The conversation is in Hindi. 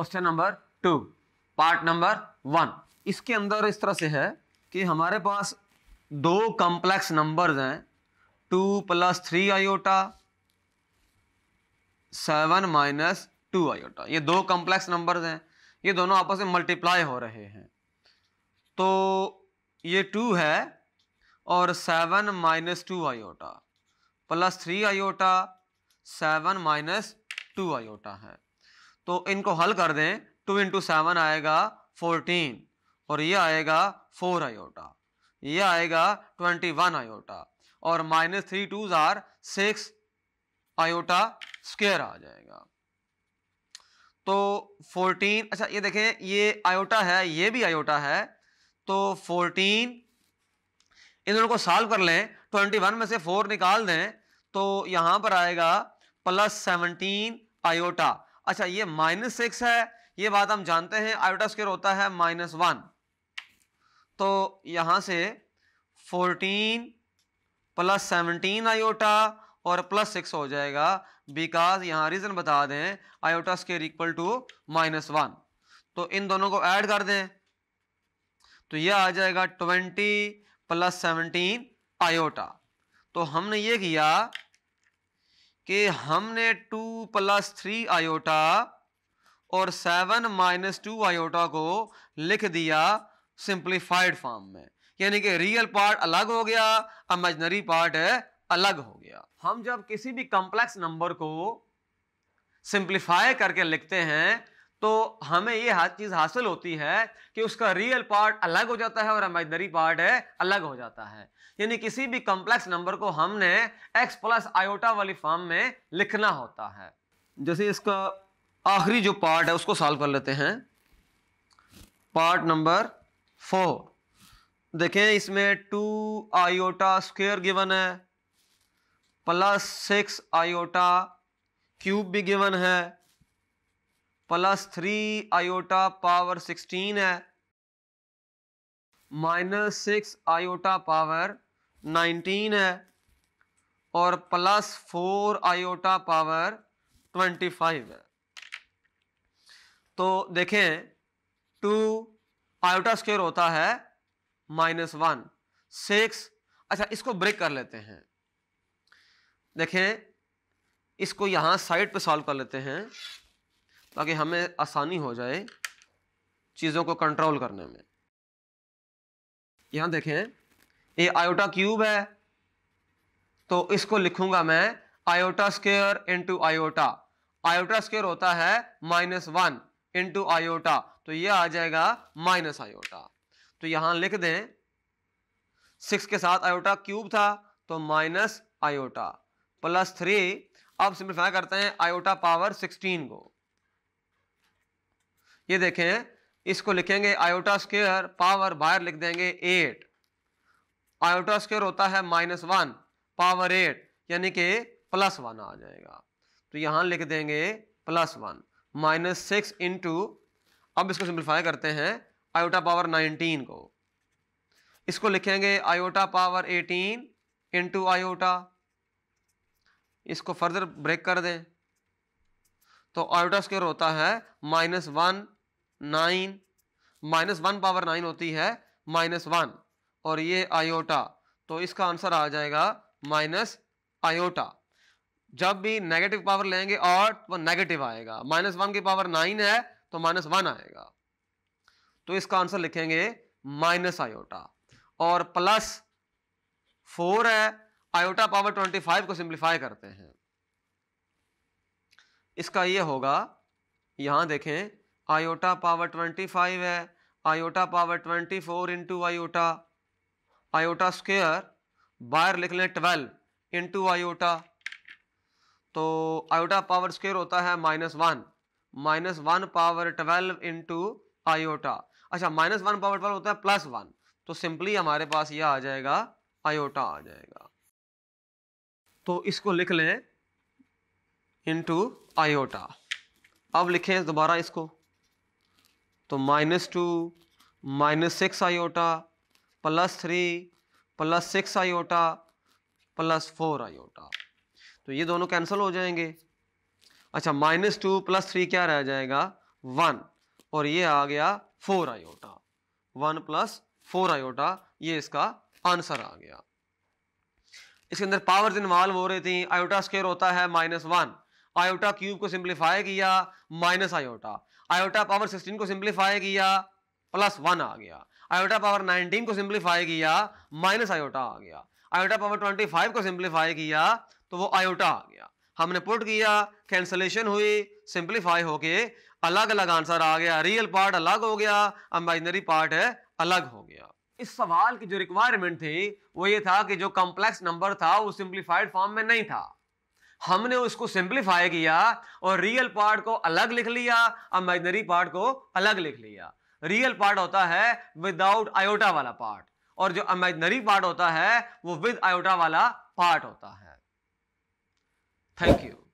question number two part number one इसके अंदर इस तरह से है कि हमारे पास दो कॉम्प्लेक्स नंबर्स हैं two plus three iota seven minus two iota ये दो कॉम्प्लेक्स नंबर्स हैं ये दोनों आपस में मल्टीप्लाई हो रहे हैं तो ये टू है और seven minus two iota plus three iota seven minus two iota है तो इनको हल कर दें टू इंटू सेवन आएगा फोर्टीन और ये आएगा फोर आयोटा ये आएगा ट्वेंटी वन आयोटा और minus three two are six iota square आ जाएगा तो फोर्टीन अच्छा ये देखें ये आयोटा है ये भी आयोटा है तो फोर्टीन इन दोनों को सॉल्व कर लें ट्वेंटी वन में से फोर निकाल दें तो यहां पर आएगा प्लस सेवनटीन आयोटा अच्छा ये माइनस सिक्स है ये बात हम जानते हैं आयोटा स्क्र होता है माइनस वन तो यहां से फोर्टीन प्लस सेवनटीन आयोटा और प्लस सिक्स हो जाएगा बिकॉज यहां रीज़न बता दें iota square equal to minus one तो इन दोनों को ऐड कर दें तो ये आ जाएगा ट्वेंटी प्लस सेवनटीन आयोटा तो हमने ये किया कि हमने टू प्लस थ्री आयोटा और सेवन माइनस टू आयोटा को लिख दिया सिंप्लीफाइड फॉर्म में यानी कि रियल पार्ट अलग हो गया इमेजनरी पार्ट अलग हो गया हम जब किसी भी कॉम्प्लेक्स नंबर को सिंप्लीफाई करके लिखते हैं तो हमें ये हाँ, चीज़ हासिल होती है कि उसका रियल पार्ट अलग हो जाता है और इमेजनरी पार्ट है अलग हो जाता है यानी किसी भी कॉम्प्लेक्स नंबर को हमने एक्स प्लस आयोटा वाली फॉर्म में लिखना होता है जैसे इसका आखिरी जो पार्ट है उसको सॉल्व कर लेते हैं पार्ट नंबर फोर देखें इसमें टू आयोटा स्क्वेयर गिवन है प्लस सिक्स आयोटा क्यूब भी गिवन है plus three iota power sixteen है minus six iota power nineteen है और plus four iota power twenty five है तो देखें टू आयोटा स्क्वायर होता है माइनस वन सिक्स अच्छा इसको ब्रेक कर लेते हैं देखें इसको यहाँ साइड पे सॉल्व कर लेते हैं ताकि हमें आसानी हो जाए चीज़ों को कंट्रोल करने में यहाँ देखें ये आयोटा क्यूब है तो इसको लिखूंगा मैं iota square into iota iota square होता है माइनस वन इंटू आयोटा तो ये आ जाएगा माइनस आयोटा तो यहां लिख दें सिक्स के साथ आयोटा क्यूब था तो माइनस आयोटा प्लस थ्री अब सिंप्लीफाई करते हैं आयोटा पावर सिक्सटीन को ये देखें इसको लिखेंगे आयोटा स्केयर पावर बाहर लिख देंगे एट आयोटा स्केयर होता है माइनस वन पावर एट यानी कि प्लस वन आ जाएगा तो यहाँ लिख देंगे plus one minus six into अब इसको सिंप्लीफाई करते हैं आयोटा पावर नाइनटीन को इसको लिखेंगे iota power eighteen into iota इसको फर्दर ब्रेक कर दें तो आयोटा स्क्र होता है minus one nine minus one power nine होती है माइनस वन और ये आयोटा तो इसका आंसर आ जाएगा माइनस आयोटा जब भी नेगेटिव पावर लेंगे और वो तो नेगेटिव आएगा माइनस वन की पावर नाइन है तो माइनस वन आएगा तो इसका आंसर लिखेंगे माइनस आयोटा और प्लस फोर है आयोटा पावर ट्वेंटी फाइव को सिंप्लीफाई करते हैं इसका ये होगा यहां देखें आयोटा पावर ट्वेंटी फाइव है iota power twenty four into iota iota square बाहर लिख लें ट्वेल्व इंटू आयोटा तो आयोटा पावर स्क्वेयर होता है minus one minus one power twelve into iota अच्छा माइनस वन पावर ट्वेल्व होता है प्लस वन तो सिंपली हमारे पास यह आ जाएगा आयोटा आ जाएगा तो इसको लिख लें इंटू आयोटा अब लिखें दोबारा इसको तो minus two minus six iota plus three plus six iota plus four iota तो ये दोनों कैंसिल हो जाएंगे अच्छा माइनस टू प्लस थ्री क्या रह जाएगा वन और ये आ गया four iota one plus four iota ये इसका आंसर आ गया इसके अंदर पावर्स इन्वॉल्व हो रही थी आयोटा स्केयर होता है माइनस वन आयोटा क्यूब को सिंप्लीफाई किया minus iota iota power sixteen को सिंप्लीफाई किया प्लस वन आ गया आयोटा पावर नाइनटीन को सिंप्लीफाई किया माइनस आयोटा आ गया आयोटा पावर ट्वेंटी फाइव को सिंप्लीफाई किया तो वो आयोटा आ गया हमने पुट किया कैंसलेशन हुई सिंप्लीफाई होके अलग अलग आंसर आ गया रियल पार्ट अलग हो गया इमेजनरी पार्ट है अलग हो गया इस सवाल की जो रिक्वायरमेंट थी वो ये था कि जो कॉम्प्लेक्स नंबर था वो सिंप्लीफाइड फॉर्म में नहीं था हमने उसको सिंप्लीफाई किया और रियल पार्ट को अलग लिख लिया इमेजनरी पार्ट को अलग लिख लिया रियल पार्ट होता है विदाउट आयोटा वाला पार्ट और जो इमेजनरी पार्ट होता है वो विद आयोटा वाला पार्ट होता है थैंक यू